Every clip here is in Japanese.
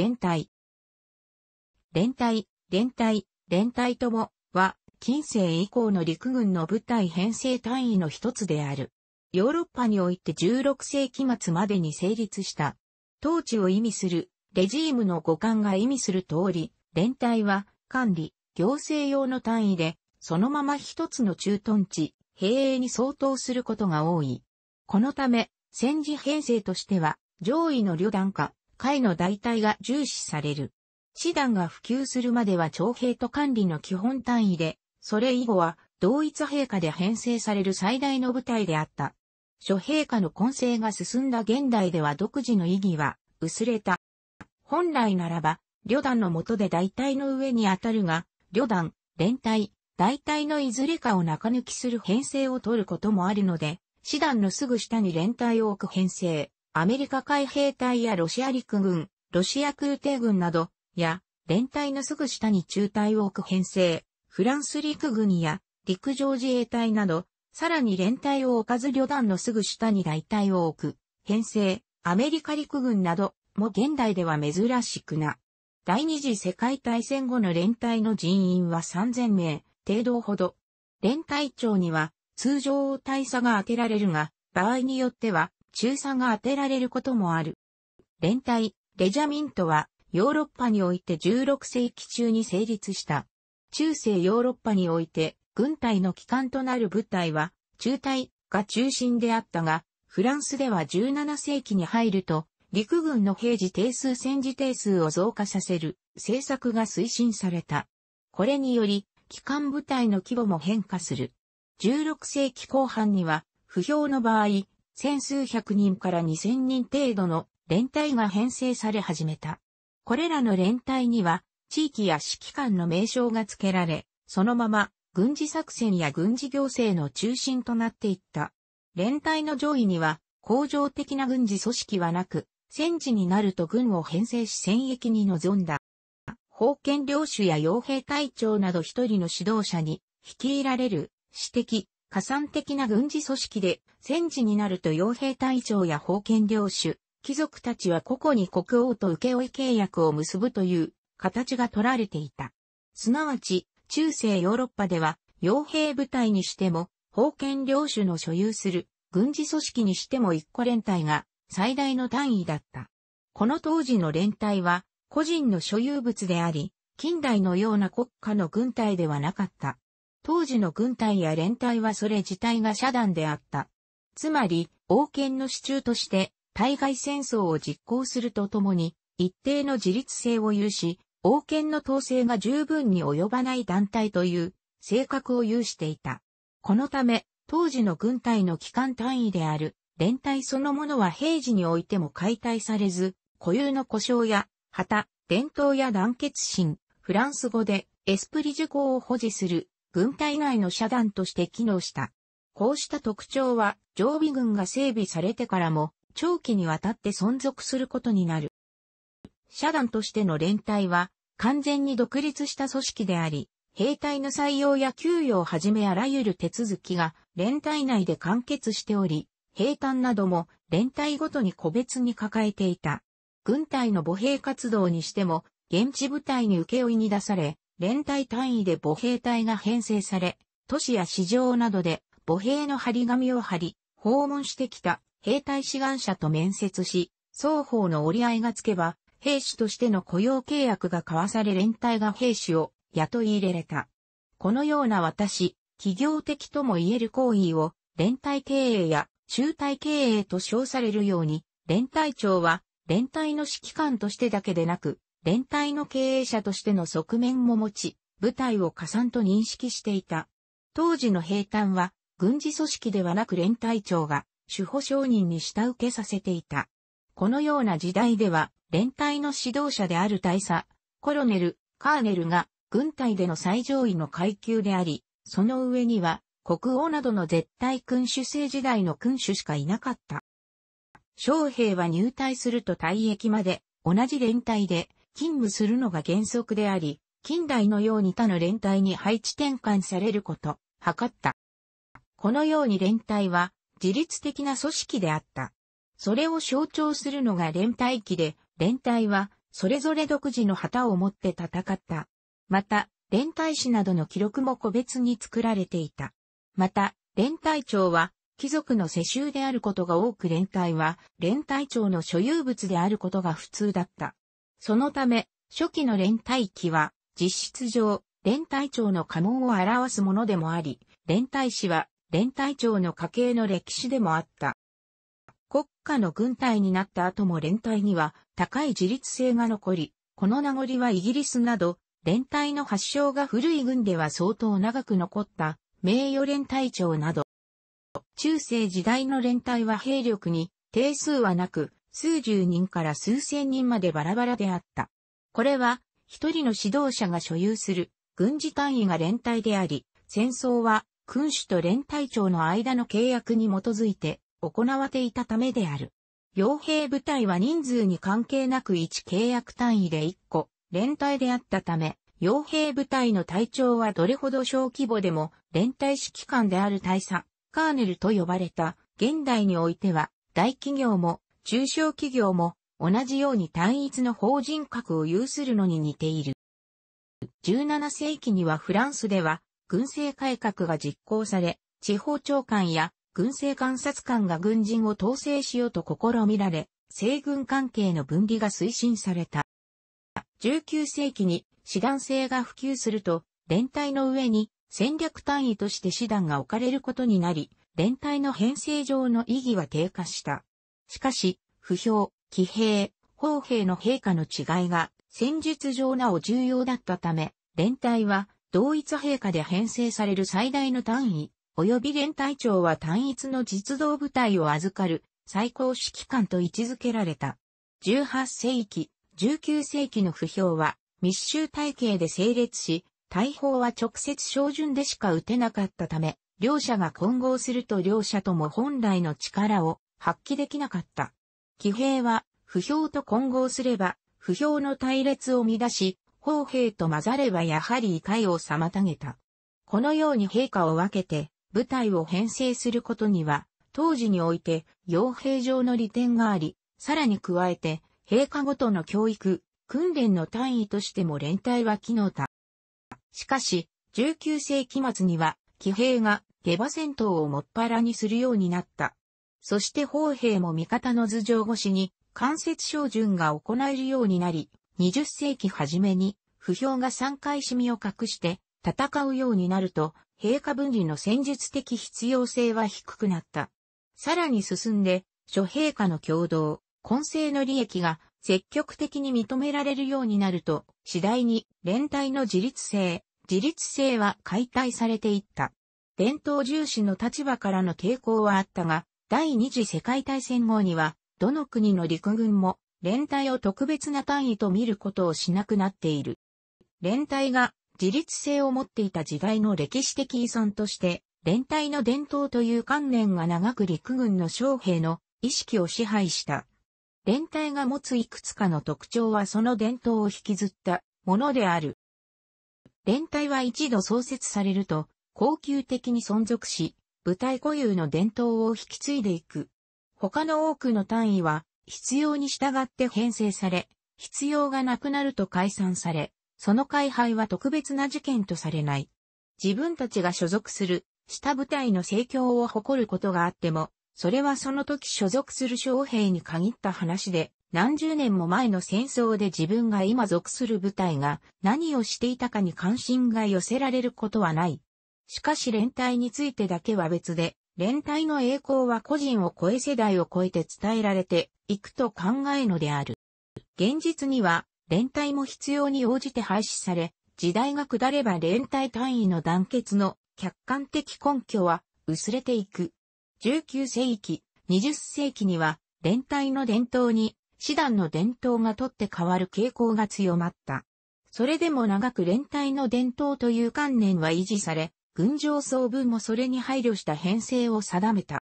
連帯。連帯、連帯、連帯とも、は、近世以降の陸軍の部隊編成単位の一つである。ヨーロッパにおいて16世紀末までに成立した。統治を意味する、レジームの五感が意味する通り、連帯は、管理、行政用の単位で、そのまま一つの駐屯地、兵営に相当することが多い。このため、戦時編成としては、上位の旅団か、会の代替が重視される。師団が普及するまでは徴兵と管理の基本単位で、それ以後は同一陛下で編成される最大の部隊であった。諸陛下の混成が進んだ現代では独自の意義は薄れた。本来ならば、旅団の下で代替の上に当たるが、旅団、連隊、代替のいずれかを中抜きする編成を取ることもあるので、師団のすぐ下に連隊を置く編成、アメリカ海兵隊やロシア陸軍、ロシア空挺軍など、や、連隊のすぐ下に中隊を置く編成、フランス陸軍や陸上自衛隊など、さらに連隊を置かず旅団のすぐ下に大隊を置く、編成、アメリカ陸軍など、も現代では珍しくな。第二次世界大戦後の連隊の人員は3000名、程度ほど。連隊長には、通常大差が当てられるが、場合によっては、中佐が当てられることもある。連帯、レジャミントは、ヨーロッパにおいて16世紀中に成立した。中世ヨーロッパにおいて、軍隊の機関となる部隊は、中隊が中心であったが、フランスでは17世紀に入ると、陸軍の平時定数戦時定数を増加させる政策が推進された。これにより、機関部隊の規模も変化する。16世紀後半には、不評の場合、千数百人から二千人程度の連隊が編成され始めた。これらの連隊には、地域や指揮官の名称が付けられ、そのまま、軍事作戦や軍事行政の中心となっていった。連隊の上位には、工場的な軍事組織はなく、戦時になると軍を編成し戦役に臨んだ。封建領主や傭兵隊長など一人の指導者に、率いられる、私的、加算的な軍事組織で、戦時になると傭兵隊長や封建領主、貴族たちは個々に国王と請負契約を結ぶという形が取られていた。すなわち、中世ヨーロッパでは、傭兵部隊にしても、封建領主の所有する軍事組織にしても一個連隊が最大の単位だった。この当時の連隊は個人の所有物であり、近代のような国家の軍隊ではなかった。当時の軍隊や連隊はそれ自体が遮断であった。つまり、王権の支柱として、対外戦争を実行するとともに、一定の自立性を有し、王権の統制が十分に及ばない団体という性格を有していた。このため、当時の軍隊の機関単位である連隊そのものは平時においても解体されず、固有の故障や、旗、伝統や団結心、フランス語でエスプリ受講を保持する軍隊内の遮断として機能した。こうした特徴は常備軍が整備されてからも長期にわたって存続することになる。遮断としての連隊は完全に独立した組織であり、兵隊の採用や給与をはじめあらゆる手続きが連隊内で完結しており、兵隊なども連隊ごとに個別に抱えていた。軍隊の母兵活動にしても、現地部隊に受け負いに出され、連隊単位で母兵隊が編成され、都市や市場などで母兵の張り紙を貼り、訪問してきた兵隊志願者と面接し、双方の折り合いがつけば、兵士としての雇用契約が交わされ連隊が兵士を雇い入れれた。このような私、企業的とも言える行為を、連帯経営や中隊経営と称されるように、連隊長は、連帯の指揮官としてだけでなく、連帯の経営者としての側面も持ち、部隊を加算と認識していた。当時の兵隊は、軍事組織ではなく連隊長が、守保商人に下請けさせていた。このような時代では、連隊の指導者である大佐、コロネル、カーネルが、軍隊での最上位の階級であり、その上には、国王などの絶対君主制時代の君主しかいなかった。将兵は入隊すると退役まで、同じ連隊で、勤務するのが原則であり、近代のように他の連隊に配置転換されること、図った。このように連隊は自律的な組織であった。それを象徴するのが連隊機で、連隊はそれぞれ独自の旗を持って戦った。また、連隊史などの記録も個別に作られていた。また、連隊長は貴族の世襲であることが多く連隊は連隊長の所有物であることが普通だった。そのため、初期の連帯期は、実質上、連帯長の家紋を表すものでもあり、連帯史は、連帯長の家系の歴史でもあった。国家の軍隊になった後も連帯には高い自立性が残り、この名残はイギリスなど、連帯の発祥が古い軍では相当長く残った名誉連帯長など。中世時代の連帯は兵力に定数はなく、数十人から数千人までバラバラであった。これは、一人の指導者が所有する軍事単位が連帯であり、戦争は君主と連隊長の間の契約に基づいて行われていたためである。傭兵部隊は人数に関係なく1契約単位で1個、連隊であったため、傭兵部隊の隊長はどれほど小規模でも連隊指揮官である大佐、カーネルと呼ばれた、現代においては大企業も中小企業も同じように単一の法人格を有するのに似ている。17世紀にはフランスでは軍政改革が実行され、地方長官や軍政監察官が軍人を統制しようと試みられ、西軍関係の分離が推進された。19世紀に師団制が普及すると、連帯の上に戦略単位として師団が置かれることになり、連帯の編成上の意義は低下した。しかし、不評、騎兵、砲兵の陛下の違いが戦術上なお重要だったため、連隊は同一陛下で編成される最大の単位、及び連隊長は単一の実動部隊を預かる最高指揮官と位置づけられた。18世紀、19世紀の不評は密集体系で整列し、大砲は直接照準でしか撃てなかったため、両者が混合すると両者とも本来の力を発揮できなかった。騎兵は、不評と混合すれば、不評の隊列を乱し、砲兵と混ざればやはり異界を妨げた。このように陛下を分けて、部隊を編成することには、当時において、傭兵上の利点があり、さらに加えて、陛下ごとの教育、訓練の単位としても連帯は機能た。しかし、19世紀末には、騎兵が下馬戦闘をもっぱらにするようになった。そして砲兵も味方の頭上越しに間接照準が行えるようになり、20世紀初めに不評が3回しみを隠して戦うようになると、陛下分離の戦術的必要性は低くなった。さらに進んで、諸陛下の共同、混成の利益が積極的に認められるようになると、次第に連帯の自立性、自立性は解体されていった。伝統重視の立場からの抵抗はあったが、第二次世界大戦後には、どの国の陸軍も、連隊を特別な単位と見ることをしなくなっている。連隊が自立性を持っていた時代の歴史的依存として、連隊の伝統という観念が長く陸軍の将兵の意識を支配した。連隊が持ついくつかの特徴はその伝統を引きずったものである。連隊は一度創設されると、恒久的に存続し、部隊固有の伝統を引き継いでいく。他の多くの単位は、必要に従って編成され、必要がなくなると解散され、その解廃は特別な事件とされない。自分たちが所属する、下部隊の盛況を誇ることがあっても、それはその時所属する将兵に限った話で、何十年も前の戦争で自分が今属する部隊が何をしていたかに関心が寄せられることはない。しかし連帯についてだけは別で、連帯の栄光は個人を超え世代を超えて伝えられていくと考えのである。現実には、連帯も必要に応じて廃止され、時代が下れば連帯単位の団結の客観的根拠は薄れていく。19世紀、20世紀には連帯の伝統に、師団の伝統がとって変わる傾向が強まった。それでも長く連帯の伝統という観念は維持され、軍上総分もそれに配慮した編成を定めた。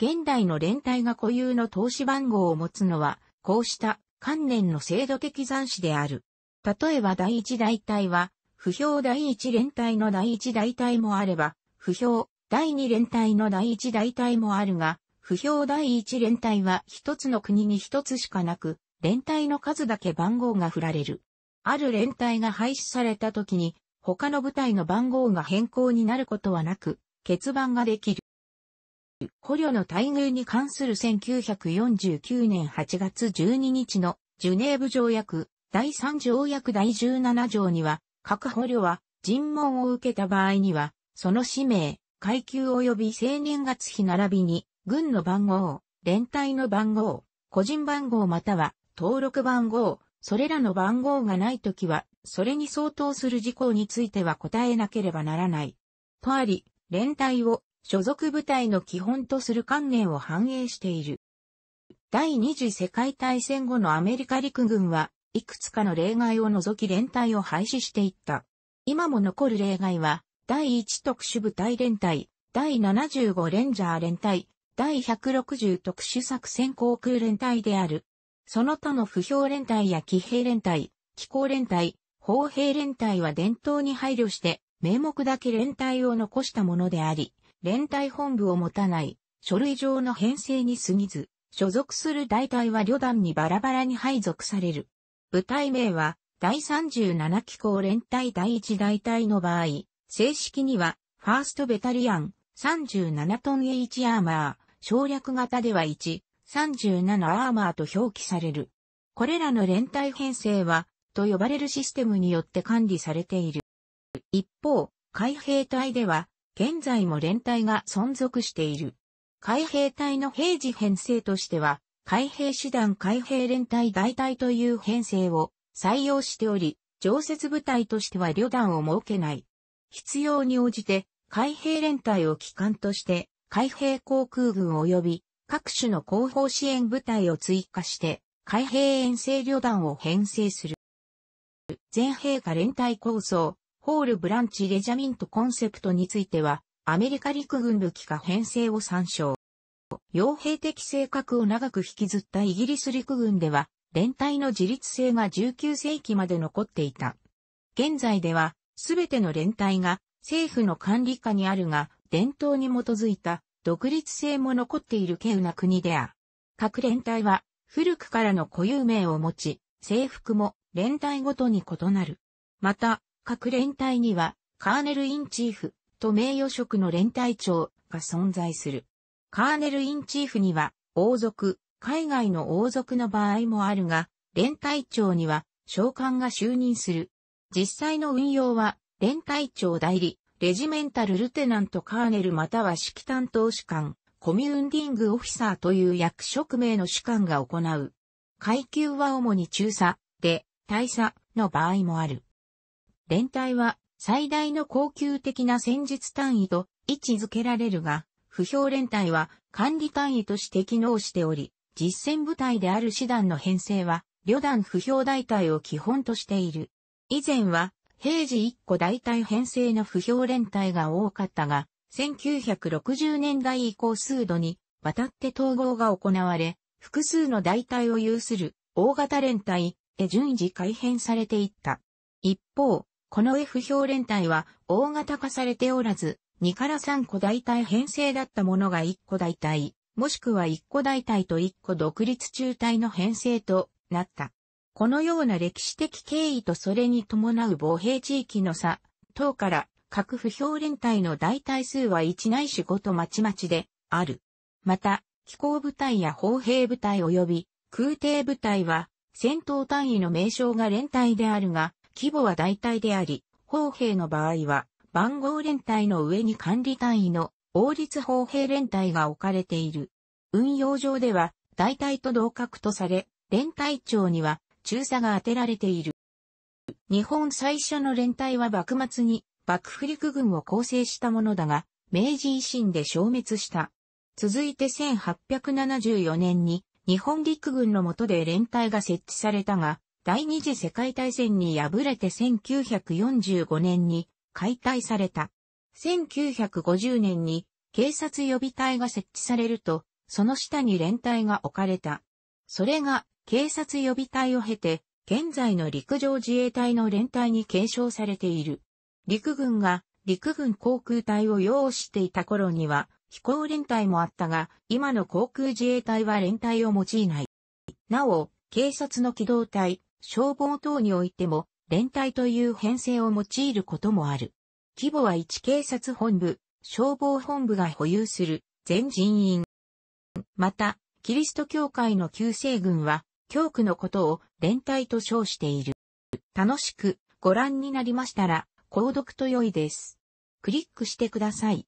現代の連帯が固有の投資番号を持つのは、こうした観念の制度的残滓である。例えば第一大隊は、不評第一連隊の第一大隊もあれば、不評第二連隊の第一大隊もあるが、不評第一連隊は一つの国に一つしかなく、連隊の数だけ番号が振られる。ある連隊が廃止された時に、他の部隊の番号が変更になることはなく、欠番ができる。捕虜の待遇に関する1949年8月12日のジュネーブ条約第3条約第17条には、各捕虜は尋問を受けた場合には、その氏名、階級及び生年月日並びに、軍の番号、連帯の番号、個人番号または登録番号、それらの番号がないときはそれに相当する事項については答えなければならない。とあり、連帯を所属部隊の基本とする観念を反映している。第二次世界大戦後のアメリカ陸軍は、いくつかの例外を除き連隊を廃止していった。今も残る例外は、第一特殊部隊連隊、第75レンジャー連隊、第160特殊作戦航空連隊である。その他の不評連隊や騎兵連隊、機構連隊、砲兵連隊は伝統に配慮して、名目だけ連隊を残したものであり、連隊本部を持たない、書類上の編成に過ぎず、所属する大隊は旅団にバラバラに配属される。部隊名は、第37機構連隊第1大隊の場合、正式には、ファーストベタリアン、37トン H アーマー、省略型では1、37アーマーと表記される。これらの連隊編成は、と呼ばれるシステムによって管理されている。一方、海兵隊では、現在も連隊が存続している。海兵隊の平時編成としては、海兵師団海兵連隊大隊という編成を採用しており、常設部隊としては旅団を設けない。必要に応じて、海兵連隊を機関として、海兵航空軍及び各種の後方支援部隊を追加して、海兵遠征旅団を編成する。全陛下連帯構想、ホールブランチレジャミントコンセプトについては、アメリカ陸軍武器化編成を参照。傭兵的性格を長く引きずったイギリス陸軍では、連帯の自立性が19世紀まで残っていた。現在では、すべての連帯が政府の管理下にあるが、伝統に基づいた独立性も残っている稀有な国である。各連帯は古くからの固有名を持ち、制服も連隊ごとに異なる。また、各連隊には、カーネルインチーフと名誉職の連隊長が存在する。カーネルインチーフには、王族、海外の王族の場合もあるが、連隊長には、召喚が就任する。実際の運用は、連隊長代理、レジメンタルルテナントカーネルまたは指揮担当士官、コミューンディングオフィサーという役職名の士官が行う。階級は主に中佐で、大佐の場合もある。連隊は最大の高級的な戦術単位と位置づけられるが、不評連隊は管理単位として機能しており、実戦部隊である師団の編成は、旅団不評大隊を基本としている。以前は、平時1個大隊編成の不評連隊が多かったが、1960年代以降数度に、渡って統合が行われ、複数の大隊を有する大型連隊、順次改変されていった。一方、この F 表連隊は大型化されておらず、2から3個大体編成だったものが1個大体、もしくは1個大体と1個独立中隊の編成となった。このような歴史的経緯とそれに伴う防衛地域の差、等から各不評連隊の大体数は1ないし5とまちまちである。また、機構部隊や砲兵部隊及び空挺部隊は戦闘単位の名称が連隊であるが、規模は大隊であり、砲兵の場合は、番号連隊の上に管理単位の王立砲兵連隊が置かれている。運用上では、大隊と同格とされ、連隊長には、中佐が当てられている。日本最初の連隊は幕末に、幕府陸軍を構成したものだが、明治維新で消滅した。続いて1874年に日本陸軍の下で連隊が設置されたが、第二次世界大戦に敗れて1945年に解体された。1950年に警察予備隊が設置されると、その下に連隊が置かれた。それが警察予備隊を経て、現在の陸上自衛隊の連隊に継承されている。陸軍が陸軍航空隊を擁していた頃には、飛行連隊もあったが、今の航空自衛隊は連隊を用いない。なお、警察の機動隊、消防等においても、連隊という編成を用いることもある。規模は1警察本部、消防本部が保有する全人員。また、キリスト教会の旧世軍は、教区のことを連隊と称している。楽しくご覧になりましたら、購読と良いです。クリックしてください。